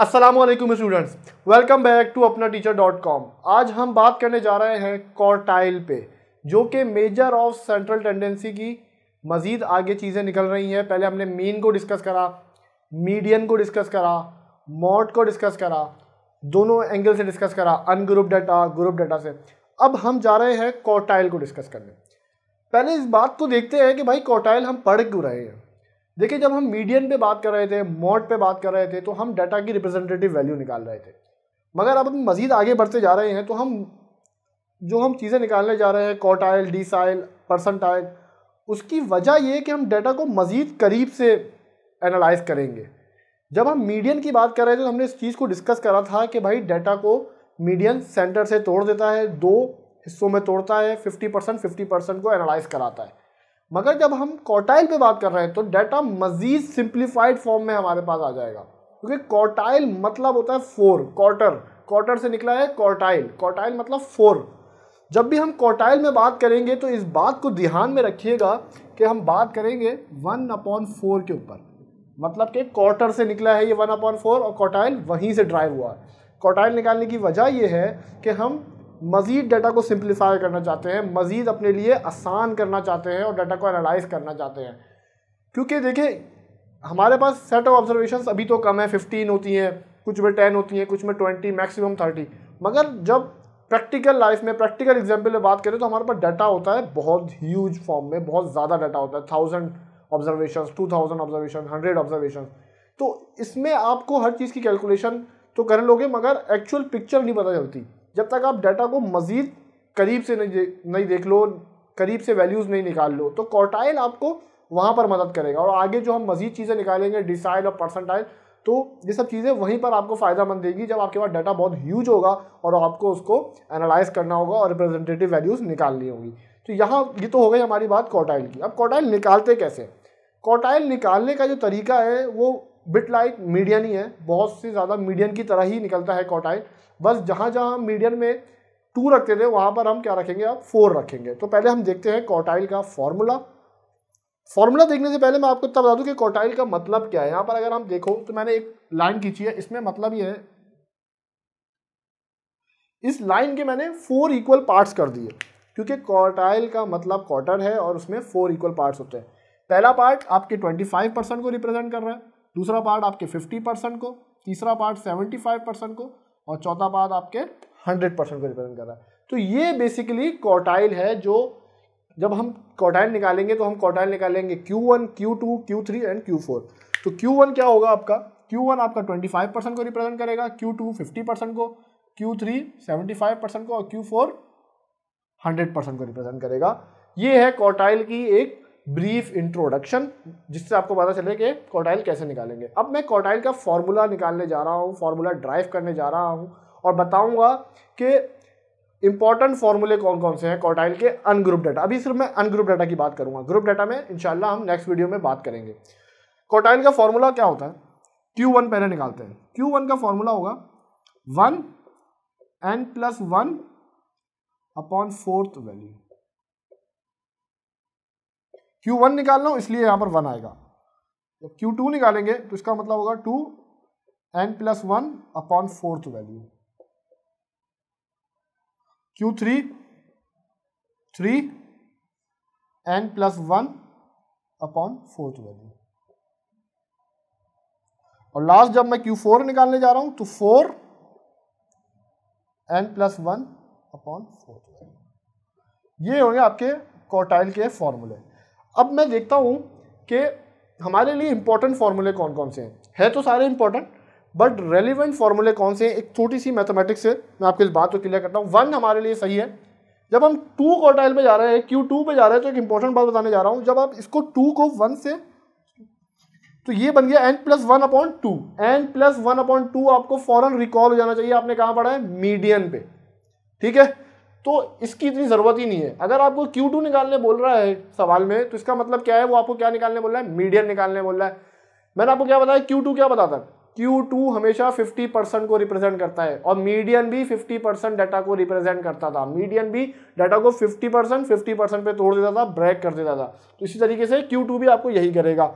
Aslam students welcome back to अपना teacher dot com आज हम बात करने जा रहे हैं कॉर्टाइल पे जो कि मेजर ऑफ सेंट्रल टेंडेंसी की मज़ीद आगे चीज़ें निकल रही हैं पहले हमने मीन को डिस्कस करा मीडियन को डिस्कस करा मॉड को डिस्कस करा दोनों एंगल से डिस्कस करा अनग्रुप डाटा ग्रुप डाटा से अब हम जा रहे हैं कॉर्टाइल को डिस्कस करने पहले इस बात को देखते हैं कि भाई कॉर्टाइल हम पढ़ क्यों रहे हैं देखिए जब हम मीडियन पे बात कर रहे थे मोड पे बात कर रहे थे तो हम डाटा की रिप्रेजेंटेटिव वैल्यू निकाल रहे थे मगर अब हम मज़ीद आगे बढ़ते जा रहे हैं तो हम जो हम चीज़ें निकालने जा रहे हैं कॉटाइल डिसाइल परसेंटाइल उसकी वजह यह कि हम डाटा को मज़ीद करीब से एनालाइज करेंगे जब हम मीडियन की बात कर रहे थे तो हमने इस चीज़ को डिस्कस करा था कि भाई डाटा को मीडियन सेंटर से तोड़ देता है दो हिस्सों में तोड़ता है फिफ्टी परसेंट फिफ्टी परसेंट को एनालाइज कराता है मगर जब हम कॉटाइल पे बात कर रहे हैं तो डाटा मजीद सिंप्लीफाइड फॉर्म में हमारे पास आ जाएगा क्योंकि कॉटाइल मतलब होता है फोर क्वार्टर क्वार्टर से निकला है कॉटाइल कॉटाइल मतलब फोर जब भी हम कॉटाइल में बात करेंगे तो इस बात को ध्यान में रखिएगा कि हम बात करेंगे वन अपॉन फोर के ऊपर मतलब कि क्वार्टर से निकला है ये वन अपॉन फोर और कॉटाइल वहीं से ड्राइव हुआ है कॉटाइल निकालने की वजह यह है कि हम मज़ीद डाटा को सिंप्लीफाई करना चाहते हैं मज़ीद अपने लिए आसान करना चाहते हैं और डाटा को एनालाइज करना चाहते हैं क्योंकि देखिए हमारे पास सेट ऑफ ऑब्जर्वेशन अभी तो कम है फिफ्टीन होती हैं कुछ में टेन होती हैं कुछ में ट्वेंटी मैक्सिमम थर्टी मगर जब प्रैक्टिकल लाइफ में प्रैक्टिकल एग्जाम्पल में बात करें तो हमारे पास डाटा होता है बहुत ह्यूज फॉर्म में बहुत ज़्यादा डाटा होता है thousand observation two thousand observation hundred observation तो इसमें आपको हर चीज़ की कैलकुलेशन तो कर लोगे मगर एक्चुअल पिक्चर नहीं पता चलती जब तक आप डाटा को मज़ीद करीब से नहीं नहीं देख लो करीब से वैल्यूज़ नहीं निकाल लो तो कॉटाइल आपको वहाँ पर मदद करेगा और आगे जो हम मज़ीद चीज़ें निकालेंगे डिसाइल और परसेंटाइल तो ये सब चीज़ें वहीं पर आपको फ़ायदा मंद देगी जब आपके पास डाटा बहुत ह्यूज होगा और आपको उसको एनालाइज करना होगा और रिप्रेजेंटेटिव वैल्यूज़ निकालनी होगी तो यहाँ ये तो हो गई हमारी बात कॉटाइल की अब कॉटाइल निकालते कैसे कॉटाइल निकालने का जो तरीका है वो बिट लाइक मीडियन ही है बहुत से ज़्यादा मीडियन की तरह ही निकलता है कॉटाइल बस जहाँ जहाँ हम मीडियन में टू रखते थे वहाँ पर हम क्या रखेंगे आप फोर रखेंगे तो पहले हम देखते हैं कॉटाइल का फॉर्मूला फॉर्मूला देखने से पहले मैं आपको इतना बता दूं कि कॉटाइल का मतलब क्या है यहाँ पर अगर हम देखो तो मैंने एक लाइन खींची है इसमें मतलब ये है इस लाइन के मैंने फोर इक्वल पार्ट्स कर दिए क्योंकि कॉटाइल का मतलब कॉटर है और उसमें फोर इक्वल पार्ट्स होते हैं पहला पार्ट आपके 25 परसेंट को रिप्रेजेंट कर रहा है दूसरा पार्ट आपके 50 परसेंट को तीसरा पार्ट 75 परसेंट को और चौथा पाद आपके हंड्रेड परसेंट को रिप्रेजेंट कर रहा है तो ये बेसिकली कॉटाइल है जो जब हम कॉटाइल निकालेंगे तो हम कॉटाइल निकालेंगे Q1, Q2, Q3 and Q4 तो Q1 क्या होगा आपका Q1 आपका 25 परसेंट को रिप्रेजेंट करेगा Q2 50 परसेंट को Q3 75 परसेंट को और Q4 100 परसेंट को रिप्रेजेंट करेगा ये है कॉटाइल की एक ब्रीफ इंट्रोडक्शन जिससे आपको पता चले कि कॉटाइल कैसे निकालेंगे अब मैं कॉटाइल का फार्मूला निकालने जा रहा हूँ फार्मूला ड्राइव करने जा रहा हूँ और बताऊँगा कि इंपॉर्टेंट फार्मूले कौन कौन से हैं कॉटाइल के अनग्रुप डाटा अभी सिर्फ मैं अनग्रुप डाटा की बात करूँगा ग्रुप डाटा में इनशाला हम नेक्स्ट वीडियो में बात करेंगे कॉटाइल का फार्मूला क्या होता है क्यू वन पहले निकालते हैं क्यू वन का फॉर्मूला होगा one N plus one upon fourth value Q one निकाल लो इसलिए यहाँ पर वन आएगा जब क्यू टू निकालेंगे तो इसका मतलब होगा two N plus one upon fourth value Q three three N plus one upon fourth value और लास्ट जब मैं क्यू फोर निकालने जा रहा हूं तो four N plus one upon fourth value ये होंगे आपके कॉटाइल के फॉर्मूले अब मैं देखता हूँ कि हमारे लिए इंपॉर्टेंट फार्मूले कौन कौन से हैं है तो सारे इंपॉर्टेंट बट रेलिवेंट फार्मूले कौन से हैं एक छोटी सी मैथमेटिक्स से मैं आपके इस बात को क्लियर करता हूँ वन हमारे लिए सही है जब हम टू कॉटाइल पे जा रहे हैं क्यू टू पे जा रहे हैं तो एक इंपॉर्टेंट बात बताने जा रहा हूँ जब आप इसको टू को वन से तो ये बन गया N plus one upon two N plus one upon two आपको फॉरन रिकॉल हो जाना चाहिए आपने कहाँ पढ़ा है मीडियन पे ठीक है तो इसकी इतनी ज़रूरत ही नहीं है अगर आपको क्यू टू निकालने बोल रहा है सवाल में तो इसका मतलब क्या है वो आपको क्या निकालने बोल रहा है मीडियम निकालने बोल रहा है मैंने आपको क्या बताया क्यू टू क्या बताता है क्यू टू हमेशा 50 परसेंट को रिप्रेजेंट करता है और मीडियम भी 50 परसेंट डाटा को रिप्रेजेंट करता था मीडियम भी डाटा को 50 परसेंट फिफ्टी परसेंट पर तोड़ देता था ब्रेक कर देता था तो इसी तरीके से क्यू टू भी आपको यही करेगा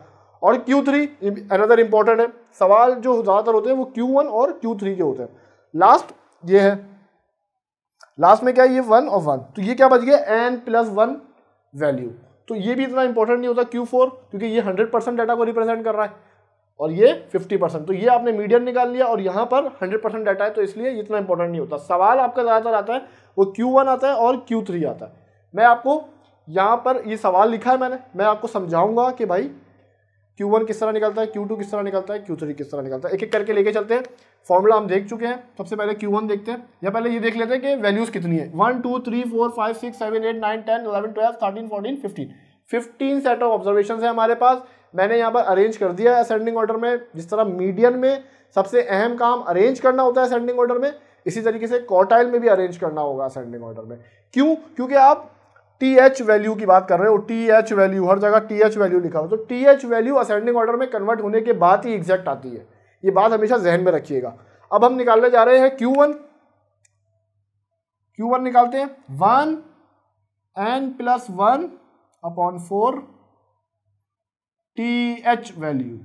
और क्यू थ्री अनदर इंपॉर्टेंट है सवाल जो ज़्यादातर होते हैं वो क्यू वन और क्यू थ्री के होते हैं लास्ट ये है लास्ट में क्या है ये वन और वन तो ये क्या बच गया एन प्लस वन वैल्यू तो ये भी इतना इंपॉर्टेंट नहीं होता क्यू फोर क्योंकि ये हंड्रेड परसेंट डाटा को रिप्रेजेंट कर रहा है और ये फिफ्टी परसेंट तो ये आपने मीडियम निकाल लिया और यहाँ पर हंड्रेड परसेंट डाटा है तो इसलिए इतना इंपॉर्टेंट नहीं होता सवाल आपका ज़्यादातर आता है वो क्यू वन आता है और क्यू थ्री आता है मैं आपको यहाँ पर ये सवाल लिखा है मैंने मैं आपको समझाऊंगा कि भाई क्यू वन किस तरह निकलता है क्यू टू किस तरह निकलता है क्यू थ्री किस तरह निकलता है एक एक करके लेके चलते हैं फॉर्मूला हम देख चुके हैं सबसे पहले क्यू वन देखते हैं या पहले ये देख लेते हैं कि वैल्यूज कितनी है one two three four five six seven eight nine ten eleven twelve thirteen fourteen fifteen fifteen set of observation है हमारे पास मैंने यहाँ पर अरेंज कर दिया है असेंडिंग ऑर्डर में जिस तरह मीडियन में सबसे अहम काम अरेंज करना होता है असेंडिंग ऑर्डर में इसी तरीके से कॉटाइल में भी अरेंज करना होगा असेंडिंग ऑर्डर में क्यों क्योंकि आप टी एच वैल्यू की बात कर रहे हो टी एच वैल्यू हर जगह टी एच वैल्यू लिखा हो तो T H value ascending order में कन्वर्ट होने के बाद ही एग्जैक्ट आती है ये बात हमेशा जहन में रखिएगा अब हम निकालने जा रहे हैं क्यू वन क्यू वन निकालते हैं one N plus one upon four T H value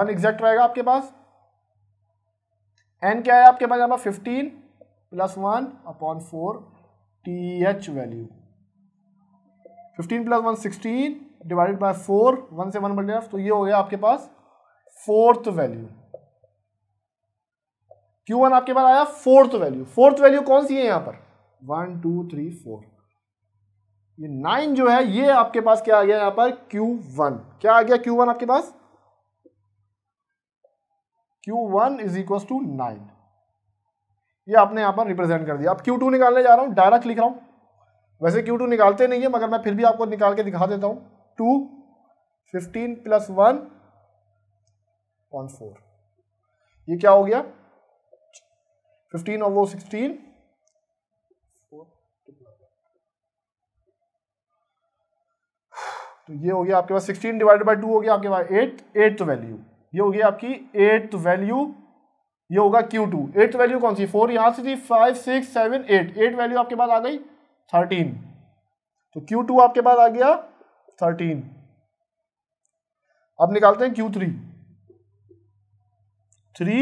one exact रहेगा आपके पास एन क्या है आपके पास यहां पर fifteen plus one upon four T H value fifteen plus one sixteen divided by four one से वन बढ़ गया तो ये हो गया आपके पास फोर्थ वैल्यू क्यू वन आपके पास आया फोर्थ वैल्यू फोर्थ वैल्यू कौन सी है यहां पर वन टू थ्री फोर ये नाइन जो है ये आपके पास क्या आ गया यहां पर क्यू वन क्या आ गया क्यू वन आपके पास Q one is equal to nine ये आपने यहाँ पर रिप्रेजेंट कर दिया अब टू निकालने जा रहा हूँ डायरेक्ट लिख रहा हूँ वैसे क्यू टू निकालते नहीं है मगर मैं फिर भी आपको निकाल के दिखा देता हूँ two fifteen plus one point four ये क्या हो गया फिफ्टीन और वो सिक्सटीन तो ये हो गया आपके पास सिक्सटीन डिवाइडेड बाई टू हो गया आपके पास एट एट वैल्यू ये हो गया आपकी एट वैल्यू ये होगा Q2 टू एट्थ वैल्यू कौन सी फोर यहां से थी five six seven eight eight value आपके पास आ गई थर्टीन तो Q2 आपके पास आ गया थर्टीन अब निकालते हैं Q3 थ्री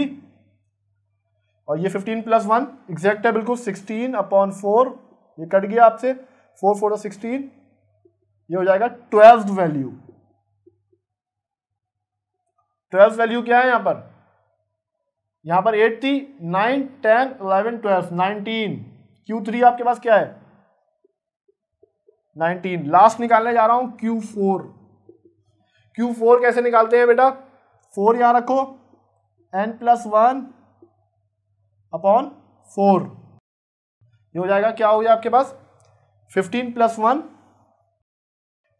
और ये फिफ्टीन प्लस वन एग्जैक्ट है बिल्कुल सिक्सटीन अपॉन फोर ये कट गया आपसे फोर फोर सिक्सटीन ये हो जाएगा ट्वेल्थ वैल्यू ट्वेल्थ वैल्यू क्या है यहां पर यहाँ पर एट थी nine ten eleven twelve nineteen Q three आपके पास क्या है नाइनटीन लास्ट निकालने जा रहा हूं क्यू फोर क्यू फोर कैसे निकालते हैं बेटा फोर यहां रखो N plus one upon four ये हो जाएगा क्या हो गया आपके पास फिफ्टीन प्लस वन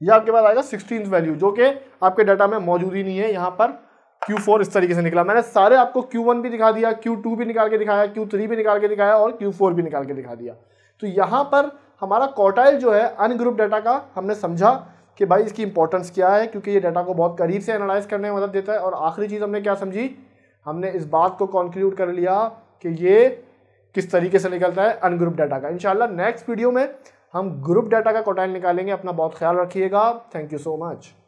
ये आपके पास आएगा सिक्सटीन वैल्यू जो कि आपके डाटा में मौजूद ही नहीं है यहाँ पर Q4 इस तरीके से निकला मैंने सारे आपको Q1 भी दिखा दिया Q2 भी निकाल के दिखाया Q3 भी निकाल के दिखाया और Q4 भी निकाल के दिखा दिया तो यहाँ पर हमारा कॉटाइल जो है अनग्रुप डाटा का हमने समझा कि भाई इसकी इंपॉर्टेंस क्या है क्योंकि ये डाटा को बहुत करीब से एनालाइज करने में मदद देता है और आखिरी चीज़ हमने क्या समझी हमने इस बात को कॉन्क्लूड कर लिया कि ये किस तरीके से निकलता है अनग्रुप डाटा का इंशाल्लाह नेक्स्ट वीडियो में हम ग्रुप डाटा का कॉटाइल निकालेंगे अपना बहुत ख्याल रखिएगा थैंक यू सो मच